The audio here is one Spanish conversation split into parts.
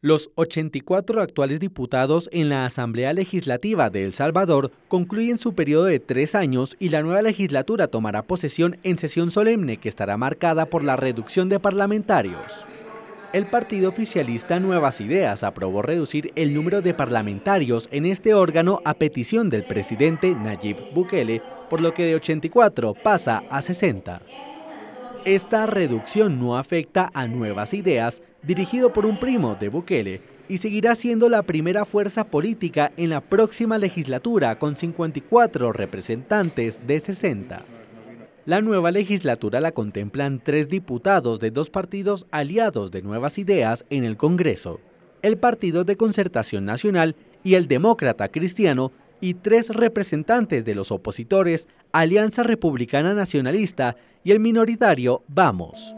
Los 84 actuales diputados en la Asamblea Legislativa de El Salvador concluyen su periodo de tres años y la nueva legislatura tomará posesión en sesión solemne que estará marcada por la reducción de parlamentarios. El partido oficialista Nuevas Ideas aprobó reducir el número de parlamentarios en este órgano a petición del presidente Nayib Bukele, por lo que de 84 pasa a 60. Esta reducción no afecta a Nuevas Ideas, dirigido por un primo de Bukele, y seguirá siendo la primera fuerza política en la próxima legislatura con 54 representantes de 60. La nueva legislatura la contemplan tres diputados de dos partidos aliados de Nuevas Ideas en el Congreso, el Partido de Concertación Nacional y el Demócrata Cristiano, y tres representantes de los opositores, Alianza Republicana Nacionalista y el minoritario Vamos.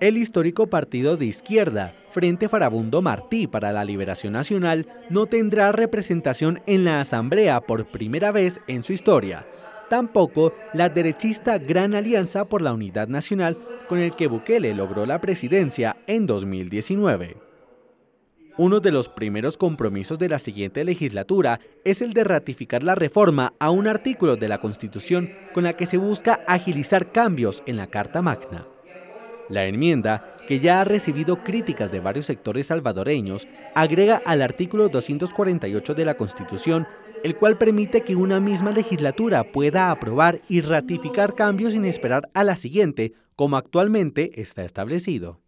El histórico partido de izquierda, Frente Farabundo Martí para la Liberación Nacional, no tendrá representación en la Asamblea por primera vez en su historia. Tampoco la derechista Gran Alianza por la Unidad Nacional con el que Bukele logró la presidencia en 2019. Uno de los primeros compromisos de la siguiente legislatura es el de ratificar la reforma a un artículo de la Constitución con la que se busca agilizar cambios en la Carta Magna. La enmienda, que ya ha recibido críticas de varios sectores salvadoreños, agrega al artículo 248 de la Constitución, el cual permite que una misma legislatura pueda aprobar y ratificar cambios sin esperar a la siguiente, como actualmente está establecido.